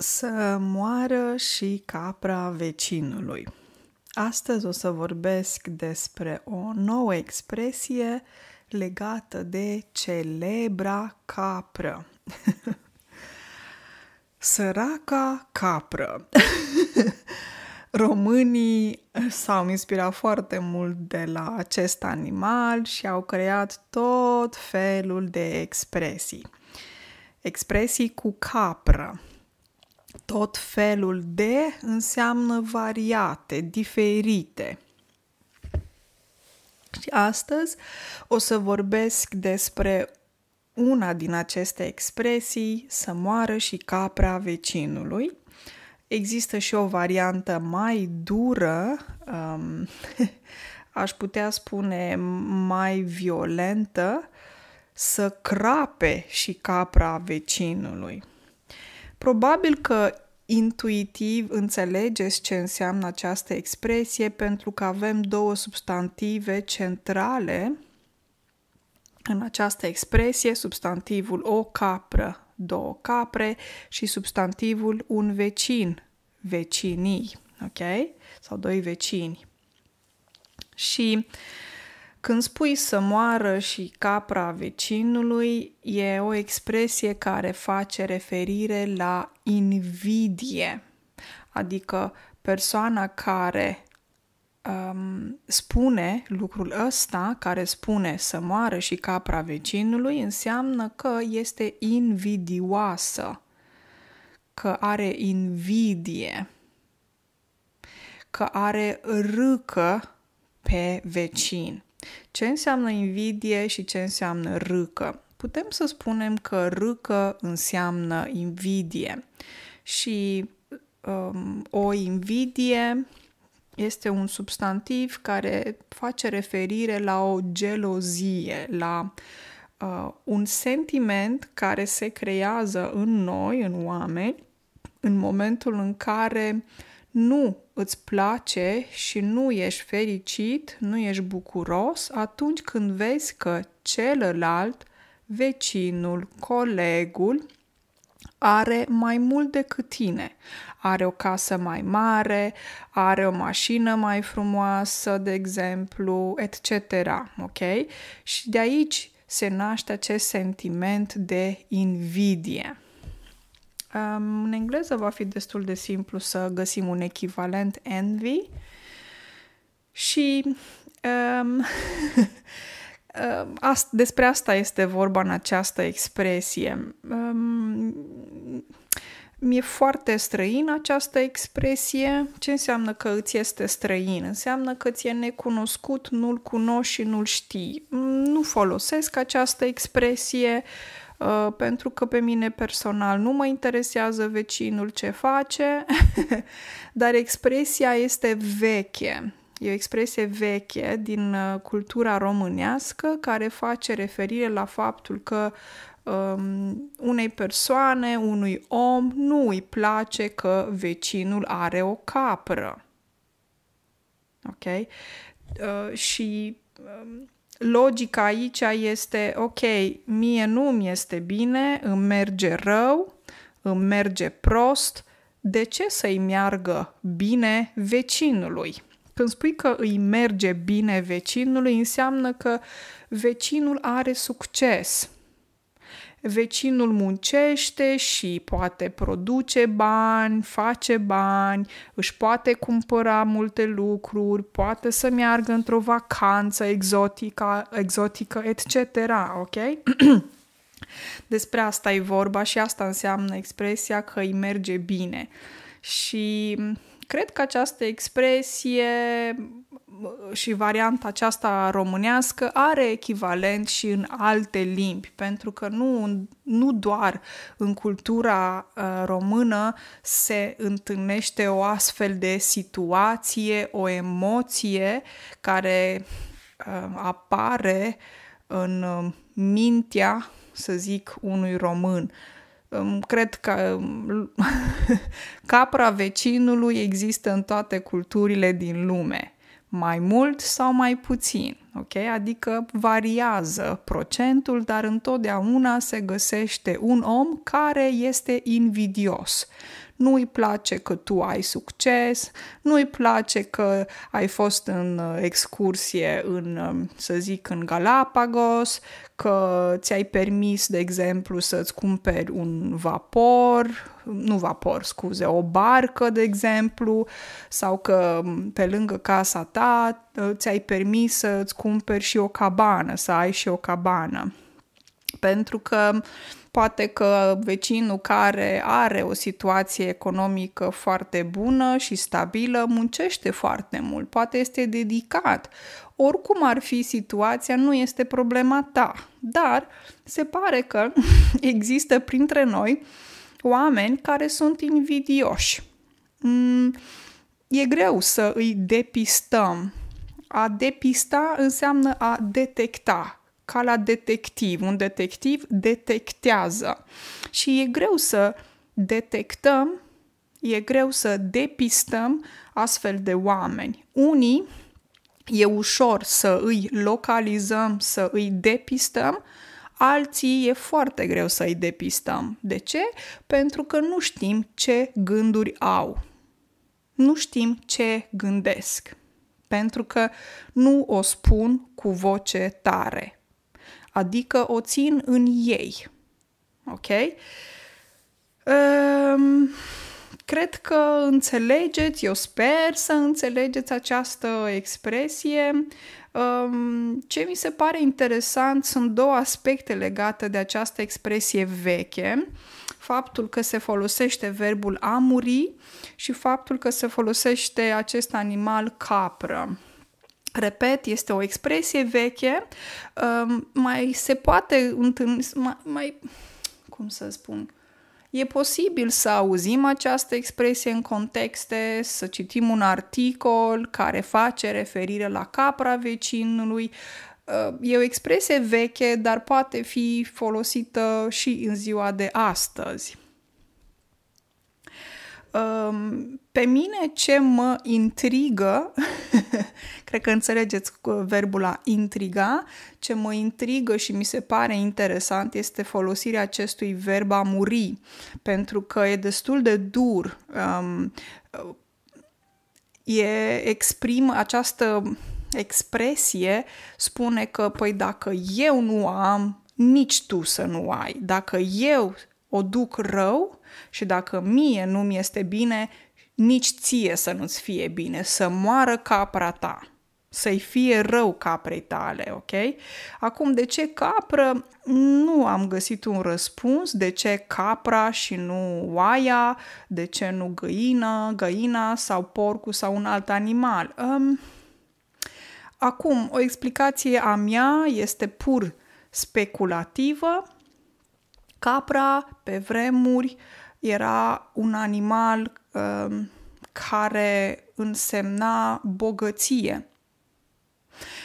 să moară și capra vecinului. Astăzi o să vorbesc despre o nouă expresie legată de celebra capră. Săraca capră. Românii s-au inspirat foarte mult de la acest animal și au creat tot felul de expresii. Expresii cu capră tot felul de înseamnă variate, diferite. Și astăzi o să vorbesc despre una din aceste expresii, să moară și capra vecinului. Există și o variantă mai dură, um, aș putea spune mai violentă, să crape și capra vecinului. Probabil că intuitiv înțelegeți ce înseamnă această expresie pentru că avem două substantive centrale în această expresie, substantivul o capră, două capre și substantivul un vecin, vecinii, ok? Sau doi vecini. Și uh, când spui să moară și capra vecinului, e o expresie care face referire la invidie, adică persoana care um, spune lucrul ăsta, care spune să moară și capra vecinului, înseamnă că este invidioasă, că are invidie, că are râcă pe vecin. Ce înseamnă invidie și ce înseamnă râcă? Putem să spunem că râcă înseamnă invidie și um, o invidie este un substantiv care face referire la o gelozie, la uh, un sentiment care se creează în noi, în oameni, în momentul în care uh, nu îți place și nu ești fericit, nu ești bucuros atunci când vezi că celălalt, vecinul, colegul, are mai mult decât tine. Are o casă mai mare, are o mașină mai frumoasă, de exemplu, etc. Ok? Și de aici se naște acest sentiment de invidie. Um, în engleză va fi destul de simplu să găsim un echivalent envy și um, despre asta este vorba în această expresie. Um, mi-e foarte străin această expresie. Ce înseamnă că îți este străin? Înseamnă că ți-e necunoscut, nu-l cunoști și nu-l știi. Nu folosesc această expresie. Uh, Uh, pentru că pe mine personal nu mă interesează vecinul ce face, dar expresia este veche. E o expresie veche din uh, cultura românească care face referire la faptul că um, unei persoane, unui om, nu îi place că vecinul are o capră. Ok? Uh, și um, logica aici este, ok, mie nu-mi este bine, îmi merge rău, îmi merge prost, de ce să-i meargă bine vecinului? Când spui că îi merge bine vecinului, înseamnă că vecinul are succes. Vecinul muncește și poate produce bani, face bani, își poate cumpăra multe lucruri, poate să meargă într-o vacanță exotică, exotică etc. Ok? Despre asta e vorba și asta înseamnă expresia că îi merge bine. Și cred că această expresie și varianta aceasta românească are echivalent și în alte limbi, pentru că nu, nu doar în cultura uh, română se întâlnește o astfel de situație, o emoție care uh, apare în uh, mintea, să zic, unui român. Cred că um, capra vecinului există în toate culturile din lume mai mult sau mai puțin, ok? Adică variază procentul, dar întotdeauna se găsește un om care este invidios nu îi place că tu ai succes, nu îi place că ai fost în uh, excursie în, um, să zic, în Galapagos, că ți-ai permis, de exemplu, să-ți cumperi un vapor, nu vapor, scuze, o barcă, de exemplu, sau că um, pe lângă casa ta uh, ți-ai permis să-ți cumperi și o cabană, să ai și o cabană pentru că poate că vecinul care are o situație economică foarte bună și stabilă muncește foarte mult, poate este dedicat. Oricum ar fi situația, nu este problema ta, dar se pare că există printre noi oameni care sunt invidioși. Mm, e greu să îi depistăm. A depista înseamnă a detecta ca la detectiv. Un detectiv detectează. Și e greu să detectăm, e greu să depistăm astfel de oameni. Unii e ușor să îi localizăm, să îi depistăm, alții e foarte greu să îi depistăm. De ce? Pentru că nu știm ce gânduri au. Nu știm ce gândesc. Pentru că nu o spun cu voce tare adică o țin în ei. Ok? Um, cred că înțelegeți, eu sper să înțelegeți această expresie. Um, ce mi se pare interesant sunt două aspecte legate de această expresie veche. Faptul că se folosește verbul a muri și faptul că se folosește acest animal capră. Repet, este o expresie veche, um, mai se poate întâlni, mai, mai, cum să spun, E posibil să auzim această expresie în contexte, să citim un articol care face referire la capra vecinului. Uh, e o expresie veche, dar poate fi folosită și în ziua de astăzi. Pe mine ce mă intrigă, cred că înțelegeți verbul a intriga, ce mă intrigă și mi se pare interesant este folosirea acestui verb a muri, pentru că e destul de dur. Um, e exprim această expresie spune că păi dacă eu nu am, nici tu să nu ai. Dacă eu o duc rău, și dacă mie nu mi este bine, nici ție să nu-ți fie bine, să moară capra ta, să-i fie rău caprei tale, ok? Acum, de ce capră? Nu am găsit un răspuns, de ce capra și nu oaia, de ce nu găină, găina sau porcul sau un alt animal. Um, acum, o explicație a mea este pur speculativă. Capra, pe vremuri, uh, era un animal uh, care însemna bogăție.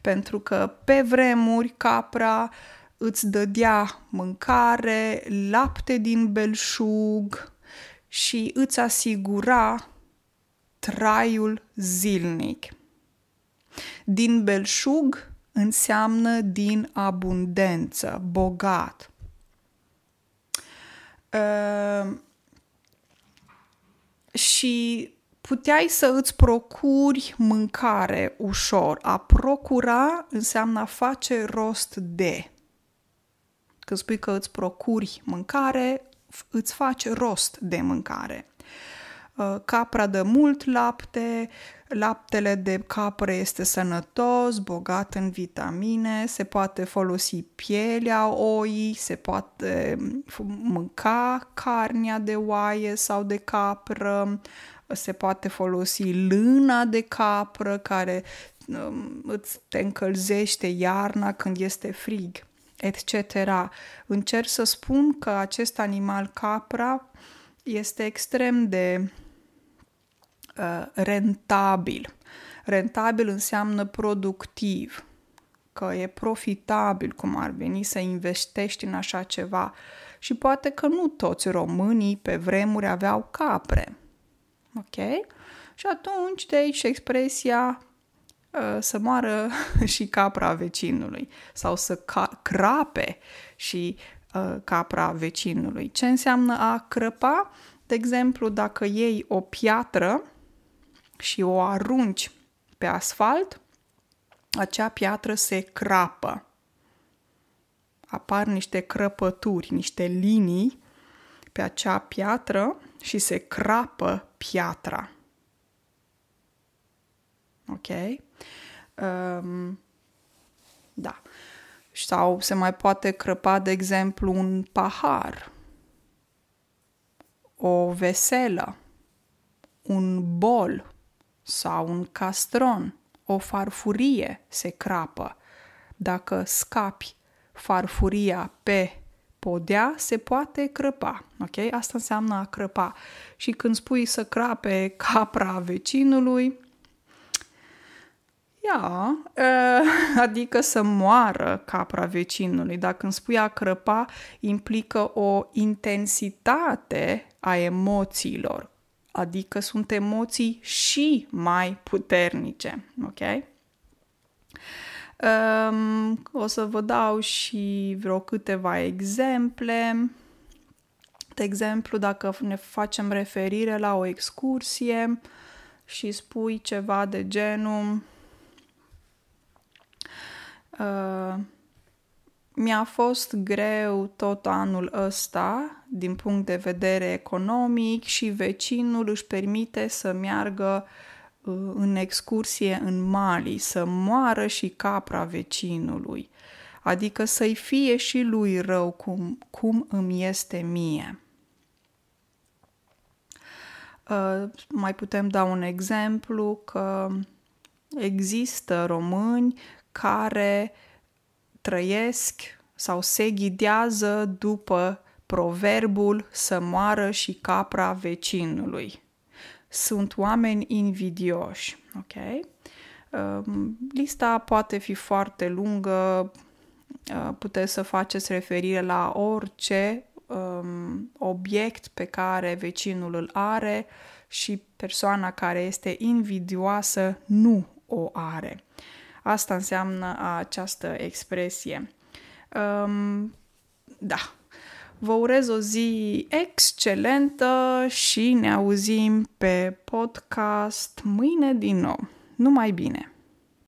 Pentru că pe vremuri capra îți dădea mâncare, lapte din belșug și îți asigura traiul zilnic. Din belșug înseamnă din abundență, bogat. Uh, și puteai să îți procuri mâncare ușor. A procura înseamnă a face rost de. Când spui că îți procuri mâncare, îți faci rost de mâncare. Uh, capra dă mult lapte, laptele de capră este sănătos, bogat în vitamine, se poate folosi pielea oii, se poate um, mânca carnea de oaie sau de capră, uh, se poate folosi lâna de capră care um, îți te încălzește iarna când este frig, etc. Încerc să spun că acest animal capra este extrem de Uh, rentabil. Rentabil înseamnă productiv, că e profitabil cum ar veni să investești în așa ceva. Și poate că nu toți românii pe vremuri aveau capre. Ok? Și atunci de aici expresia uh, să moară și capra vecinului sau să ca- crape și uh, capra vecinului. Ce înseamnă a crăpa? De exemplu, dacă iei o piatră și o arunci pe asfalt, acea piatră se crapă. Apar niște crăpături, niște linii pe acea piatră și se crapă piatra. Ok? Um, da. Sau se mai poate crăpa, de exemplu, un pahar, o veselă, un bol, sau un castron, o farfurie se crapă. Dacă scapi farfuria pe podea, se poate crăpa. Ok? Asta înseamnă a crăpa. Și când spui să crape capra vecinului, ia, ă, adică să moară capra vecinului. Dacă îmi spui a crăpa, implică o intensitate a emoțiilor adică sunt emoții și mai puternice, ok? Um, o să vă dau și vreo câteva exemple. De exemplu, dacă ne facem referire la o excursie și spui ceva de genul uh, mi-a fost greu tot anul ăsta, din punct de vedere economic, și vecinul își permite să meargă uh, în excursie în Mali, să moară și capra vecinului, adică să-i fie și lui rău cum, cum îmi este mie. Uh, mai putem da un exemplu că există români care uh, trăiesc sau se ghidează după proverbul să moară și capra vecinului. Sunt oameni invidioși, ok? Um, lista poate fi foarte lungă, uh, puteți să faceți referire la orice um, obiect pe care vecinul îl are și persoana care este invidioasă nu o are. Asta înseamnă această expresie. Um, da. Vă urez o zi excelentă și ne auzim pe podcast mâine din nou. Numai bine!